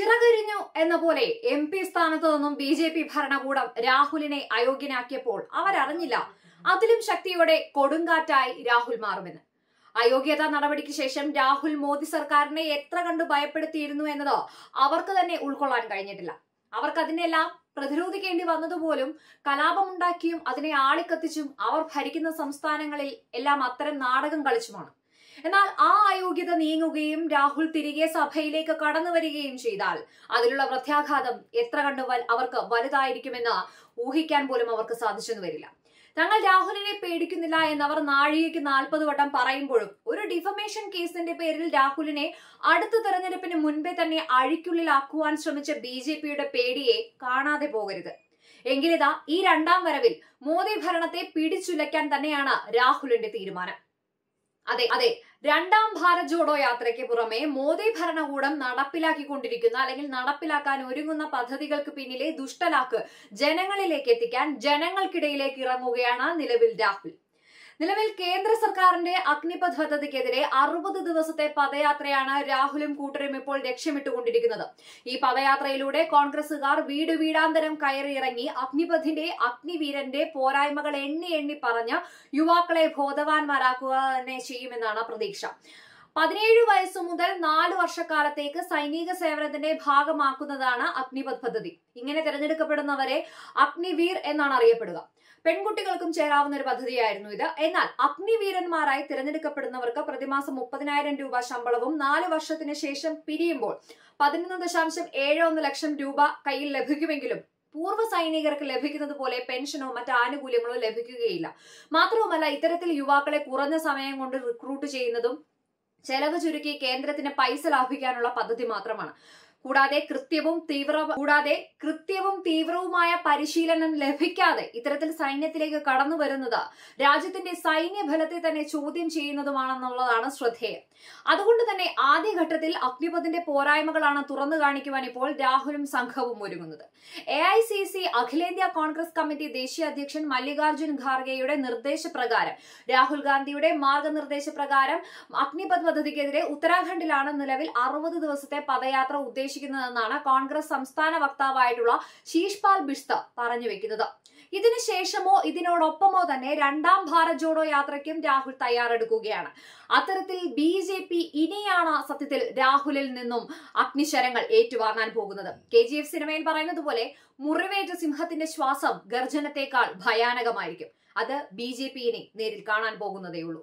ചിറകരിഞ്ഞു എന്ന പോലെ M P സ്ഥാനത്ത് നിന്നും ബി ജെ പി ഭരണകൂടം രാഹുലിനെ അയോഗ്യനാക്കിയപ്പോൾ അവരറിഞ്ഞില്ല അതിലും ശക്തിയോടെ കൊടുങ്കാറ്റായി രാഹുൽ മാറുമെന്ന് അയോഗ്യതാ നടപടിക്ക് ശേഷം രാഹുൽ മോദി സർക്കാരിനെ എത്ര കണ്ടു ഭയപ്പെടുത്തിയിരുന്നു എന്നത് അവർക്ക് തന്നെ ഉൾക്കൊള്ളാൻ കഴിഞ്ഞിട്ടില്ല അവർക്ക് അതിനെല്ലാം പ്രതിരോധിക്കേണ്ടി വന്നതുപോലും കലാപമുണ്ടാക്കിയും അതിനെ ആളിക്കത്തിച്ചും അവർ ഭരിക്കുന്ന സംസ്ഥാനങ്ങളിൽ എല്ലാം അത്തരം നാടകം കളിച്ചുമാണ് എന്നാൽ ആ അയോഗ്യത നീങ്ങുകയും രാഹുൽ തിരികെ സഭയിലേക്ക് കടന്നു വരികയും ചെയ്താൽ അതിലുള്ള പ്രത്യാഘാതം എത്ര കണ്ടു അവർക്ക് വലുതായിരിക്കുമെന്ന് ഊഹിക്കാൻ പോലും അവർക്ക് സാധിച്ചെന്ന് വരില്ല തങ്ങൾ രാഹുലിനെ പേടിക്കുന്നില്ല എന്നവർ നാഴികയ്ക്ക് നാൽപ്പത് വട്ടം പറയുമ്പോഴും ഒരു ഡിഫമേഷൻ കേസിന്റെ പേരിൽ രാഹുലിനെ അടുത്ത തെരഞ്ഞെടുപ്പിന് മുൻപേ തന്നെ അഴിക്കുള്ളിലാക്കുവാൻ ശ്രമിച്ച ബി ജെ പിയുടെ പേടിയെ കാണാതെ പോകരുത് എങ്കിലിതാ ഈ രണ്ടാം വരവിൽ മോദി ഭരണത്തെ പിടിച്ചുലയ്ക്കാൻ തന്നെയാണ് രാഹുലിന്റെ തീരുമാനം അതെ അതെ രണ്ടാം ഭാരത് ജോഡോ യാത്രയ്ക്ക് പുറമെ മോദി ഭരണകൂടം നടപ്പിലാക്കിക്കൊണ്ടിരിക്കുന്ന അല്ലെങ്കിൽ നടപ്പിലാക്കാൻ ഒരുങ്ങുന്ന പദ്ധതികൾക്ക് പിന്നിലെ ദുഷ്ടലാക്ക് ജനങ്ങളിലേക്ക് എത്തിക്കാൻ ജനങ്ങൾക്കിടയിലേക്ക് ഇറങ്ങുകയാണ് നിലവിൽ രാഹുൽ നിലവിൽ കേന്ദ്ര സർക്കാരിന്റെ അഗ്നിപഥ് പദ്ധതിക്കെതിരെ അറുപത് ദിവസത്തെ പദയാത്രയാണ് രാഹുലും കൂട്ടരും ഇപ്പോൾ ലക്ഷ്യമിട്ടുകൊണ്ടിരിക്കുന്നത് ഈ പദയാത്രയിലൂടെ കോൺഗ്രസുകാർ വീട് വീടാന്തരം കയറിയിറങ്ങി അഗ്നിപഥിന്റെ അഗ്നിവീരന്റെ പോരായ്മകൾ എണ്ണി എണ്ണി പറഞ്ഞ് യുവാക്കളെ ബോധവാന്മാരാക്കുക തന്നെ ചെയ്യുമെന്നാണ് പ്രതീക്ഷ പതിനേഴ് വയസ്സു മുതൽ നാല് വർഷക്കാലത്തേക്ക് സൈനിക സേവനത്തിന്റെ ഭാഗമാക്കുന്നതാണ് അഗ്നിപഥ് പദ്ധതി ഇങ്ങനെ തിരഞ്ഞെടുക്കപ്പെടുന്നവരെ അഗ്നിവീർ എന്നാണ് അറിയപ്പെടുക പെൺകുട്ടികൾക്കും ചേരാവുന്ന ഒരു പദ്ധതിയായിരുന്നു ഇത് എന്നാൽ അഗ്നിവീരന്മാരായി തിരഞ്ഞെടുക്കപ്പെടുന്നവർക്ക് പ്രതിമാസം മുപ്പതിനായിരം രൂപ ശമ്പളവും നാല് വർഷത്തിന് ശേഷം പിരിയുമ്പോൾ പതിനൊന്ന് ദശാംശം ഏഴ് ഒന്ന് ലക്ഷം രൂപ കയ്യിൽ ലഭിക്കുമെങ്കിലും പൂർവ്വ സൈനികർക്ക് ലഭിക്കുന്നത് പോലെ പെൻഷനോ മറ്റ് ആനുകൂല്യങ്ങളോ ലഭിക്കുകയില്ല മാത്രവുമല്ല ഇത്തരത്തിൽ യുവാക്കളെ കുറഞ്ഞ സമയം കൊണ്ട് റിക്രൂട്ട് ചെയ്യുന്നതും ചെലവ് ചുരുക്കി കേന്ദ്രത്തിന് പൈസ ലാഭിക്കാനുള്ള പദ്ധതി മാത്രമാണ് കൂടാതെ കൃത്യവും തീവ്ര കൂടാതെ കൃത്യവും തീവ്രവുമായ പരിശീലനം ലഭിക്കാതെ ഇത്തരത്തിൽ സൈന്യത്തിലേക്ക് കടന്നു വരുന്നത് രാജ്യത്തിന്റെ സൈന്യബലത്തെ തന്നെ ചോദ്യം ചെയ്യുന്നതുമാണെന്നുള്ളതാണ് ശ്രദ്ധേയം അതുകൊണ്ട് തന്നെ ആദ്യഘട്ടത്തിൽ അഗ്നിപഥിന്റെ പോരായ്മകളാണ് തുറന്നു കാണിക്കുവാൻ ഇപ്പോൾ രാഹുലും സംഘവും ഒരുങ്ങുന്നത് എ ഐ സി സി അഖിലേന്ത്യാ കോൺഗ്രസ് കമ്മിറ്റി ദേശീയ അധ്യക്ഷൻ മല്ലികാർജുൻ ഖാർഗെയുടെ നിർദ്ദേശപ്രകാരം രാഹുൽ ഗാന്ധിയുടെ മാർഗനിർദ്ദേശപ്രകാരം അഗ്നിപഥ് പദ്ധതിക്കെതിരെ ഉത്തരാഖണ്ഡിലാണ് നിലവിൽ അറുപത് ദിവസത്തെ പദയാത്ര ഉദ്ദേശിച്ചത് പ്രവേശിക്കുന്നതെന്നാണ് കോൺഗ്രസ് സംസ്ഥാന വക്താവായിട്ടുള്ള ശീഷ്പാൽ ബിഷ്ത പറഞ്ഞു വെക്കുന്നത് ഇതിനുശേഷമോ ഇതിനോടൊപ്പമോ തന്നെ രണ്ടാം ഭാരത് ജോഡോ യാത്രയ്ക്കും രാഹുൽ തയ്യാറെടുക്കുകയാണ് അത്തരത്തിൽ ബി ജെ പി ഇനിയാണ് സത്യത്തിൽ രാഹുലിൽ നിന്നും അഗ്നിശരങ്ങൾ ഏറ്റുവാങ്ങാൻ പോകുന്നത് കെ ജി എഫ് സിനിമയിൽ പറയുന്നത് പോലെ മുറിവേറ്റ സിംഹത്തിന്റെ ശ്വാസം ഗർജനത്തെക്കാൾ ഭയാനകമായിരിക്കും അത് ബി ജെ പിയെ നേരിൽ കാണാൻ പോകുന്നതേയുള്ളൂ